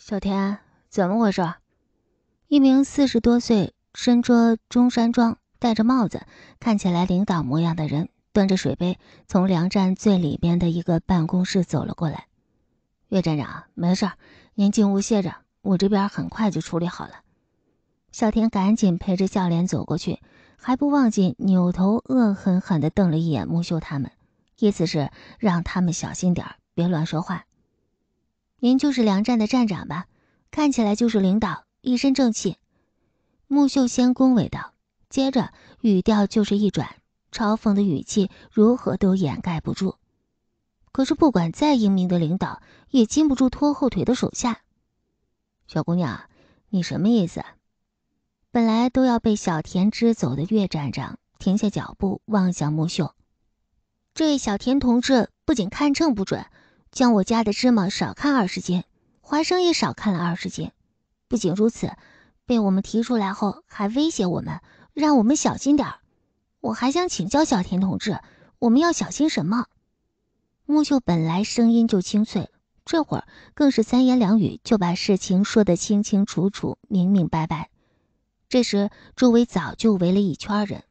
小田，怎么回事？一名四十多岁、身着中山装、戴着帽子、看起来领导模样的人，端着水杯从粮站最里边的一个办公室走了过来。岳站长，没事，您进屋歇着，我这边很快就处理好了。小田赶紧陪着笑脸走过去，还不忘记扭头恶狠狠地瞪了一眼木秀他们，意思是让他们小心点，别乱说话。您就是粮站的站长吧？看起来就是领导，一身正气。木秀先恭维道，接着语调就是一转，嘲讽的语气如何都掩盖不住。可是不管再英明的领导，也禁不住拖后腿的手下。小姑娘，你什么意思？本来都要被小田支走的岳站长停下脚步，望向木秀。这位小田同志不仅看秤不准。将我家的芝麻少看二十斤，花生也少看了二十斤。不仅如此，被我们提出来后，还威胁我们，让我们小心点儿。我还想请教小田同志，我们要小心什么？木秀本来声音就清脆，这会儿更是三言两语就把事情说得清清楚楚、明明白白。这时，周围早就围了一圈人，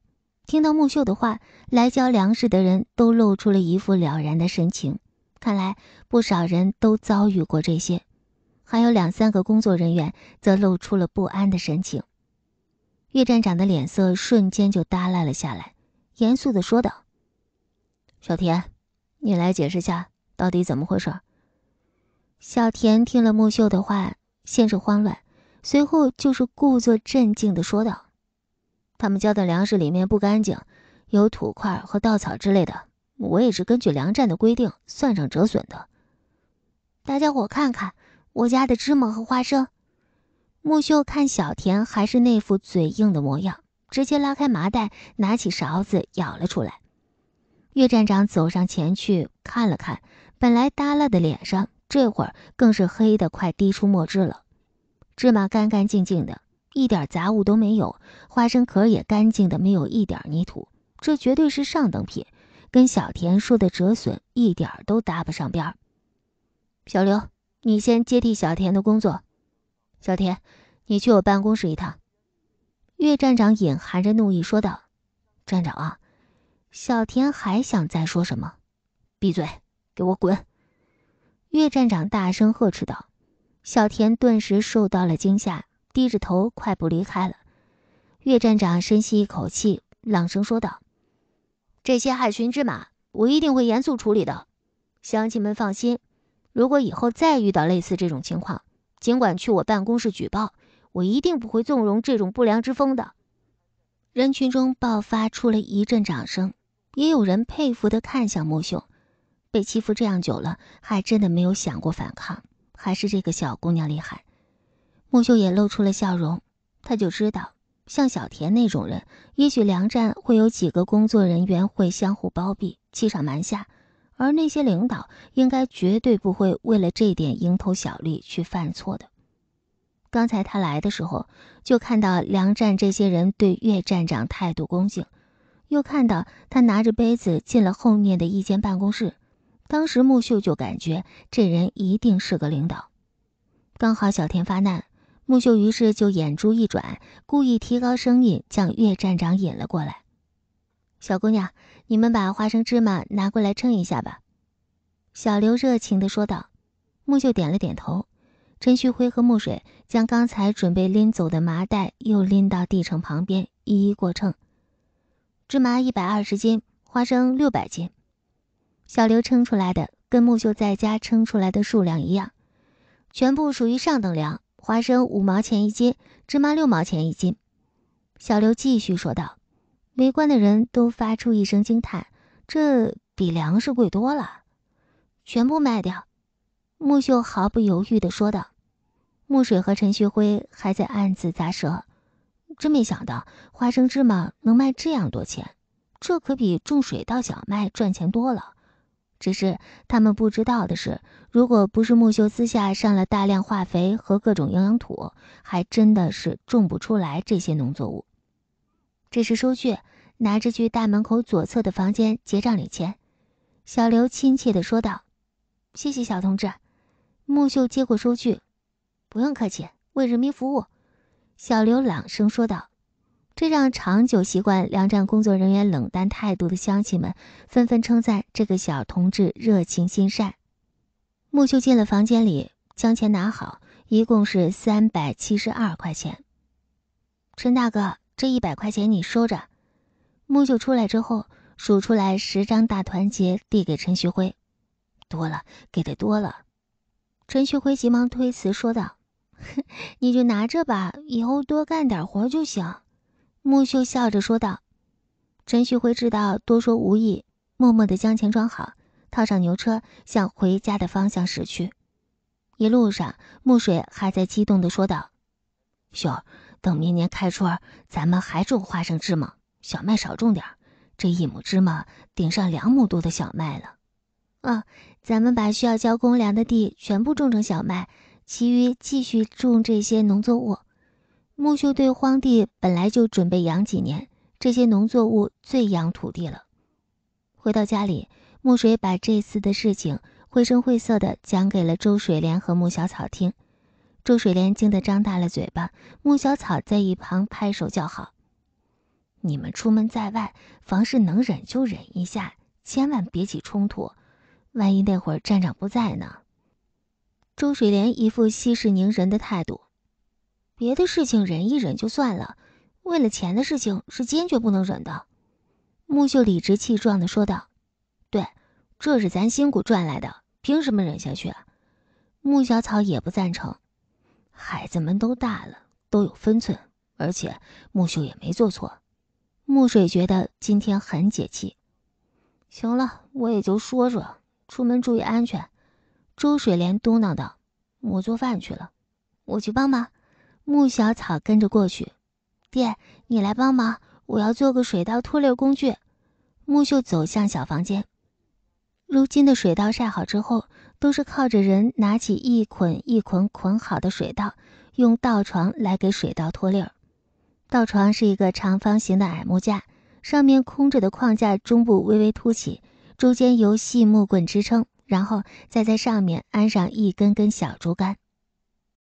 听到木秀的话，来交粮食的人都露出了一副了然的神情。看来不少人都遭遇过这些，还有两三个工作人员则露出了不安的神情。岳站长的脸色瞬间就耷拉了下来，严肃地说道：“小田，你来解释下，到底怎么回事？”小田听了木秀的话，先是慌乱，随后就是故作镇静地说道：“他们交的粮食里面不干净，有土块和稻草之类的。”我也是根据粮站的规定算上折损的。大家伙看看我家的芝麻和花生。木秀看小田还是那副嘴硬的模样，直接拉开麻袋，拿起勺子舀了出来。岳站长走上前去看了看，本来耷拉的脸上，这会儿更是黑的快滴出墨汁了。芝麻干干净净的，一点杂物都没有；花生壳也干净的，没有一点泥土。这绝对是上等品。跟小田说的折损一点儿都搭不上边儿。小刘，你先接替小田的工作。小田，你去我办公室一趟。岳站长隐含着怒意说道：“站长啊！”小田还想再说什么，“闭嘴，给我滚！”岳站长大声呵斥道。小田顿时受到了惊吓，低着头快步离开了。岳站长深吸一口气，朗声说道。这些害群之马，我一定会严肃处理的。乡亲们放心，如果以后再遇到类似这种情况，尽管去我办公室举报，我一定不会纵容这种不良之风的。人群中爆发出了一阵掌声，也有人佩服地看向木秀。被欺负这样久了，还真的没有想过反抗，还是这个小姑娘厉害。木秀也露出了笑容，她就知道。像小田那种人，也许粮站会有几个工作人员会相互包庇、欺上瞒下，而那些领导应该绝对不会为了这点蝇头小利去犯错的。刚才他来的时候，就看到粮站这些人对岳站长态度恭敬，又看到他拿着杯子进了后面的一间办公室，当时木秀就感觉这人一定是个领导。刚好小田发难。木秀于是就眼珠一转，故意提高声音，将岳站长引了过来。“小姑娘，你们把花生、芝麻拿过来称一下吧。”小刘热情地说道。木秀点了点头。陈旭辉和木水将刚才准备拎走的麻袋又拎到地城旁边，一一过秤。芝麻一百二十斤，花生六百斤。小刘称出来的跟木秀在家称出来的数量一样，全部属于上等粮。花生五毛钱一斤，芝麻六毛钱一斤。小刘继续说道，围观的人都发出一声惊叹，这比粮食贵多了。全部卖掉，木秀毫不犹豫的说道。木水和陈旭辉还在暗自咂舌，真没想到花生芝麻能卖这样多钱，这可比种水稻小麦赚钱多了。只是他们不知道的是，如果不是木秀私下上了大量化肥和各种营养土，还真的是种不出来这些农作物。这是收据，拿着去大门口左侧的房间结账领钱。”小刘亲切地说道，“谢谢小同志。”木秀接过收据，“不用客气，为人民服务。”小刘朗声说道。这让长久习惯粮站工作人员冷淡态度的乡亲们纷纷称赞这个小同志热情心善。木秀进了房间里，将钱拿好，一共是三百七十二块钱。陈大哥，这一百块钱你收着。木秀出来之后，数出来十张大团结，递给陈旭辉，多了，给的多了。陈旭辉急忙推辞说道：“哼，你就拿着吧，以后多干点活就行。”木秀笑着说道：“陈旭辉知道多说无益，默默地将钱装好，套上牛车，向回家的方向驶去。一路上，木水还在激动地说道：‘秀儿，等明年开春，咱们还种花生、芝麻，小麦少种点儿，这一亩芝麻顶上两亩多的小麦了。’啊，咱们把需要交公粮的地全部种成小麦，其余继续种这些农作物。”木秀对荒地本来就准备养几年，这些农作物最养土地了。回到家里，木水把这次的事情绘声绘色的讲给了周水莲和木小草听。周水莲惊得张大了嘴巴，木小草在一旁拍手叫好。你们出门在外，凡事能忍就忍一下，千万别起冲突，万一那会儿站长不在呢？周水莲一副息事宁人的态度。别的事情忍一忍就算了，为了钱的事情是坚决不能忍的。木秀理直气壮地说道：“对，这是咱辛苦赚来的，凭什么忍下去？”木小草也不赞成。孩子们都大了，都有分寸，而且木秀也没做错。木水觉得今天很解气。行了，我也就说说，出门注意安全。周水莲嘟囔道：“我做饭去了，我去帮忙。”木小草跟着过去，爹，你来帮忙，我要做个水稻脱粒工具。木秀走向小房间。如今的水稻晒好之后，都是靠着人拿起一捆一捆捆好的水稻，用稻床来给水稻脱粒儿。稻床是一个长方形的矮木架，上面空着的框架中部微微凸起，中间由细木棍支撑，然后再在上面安上一根根小竹竿。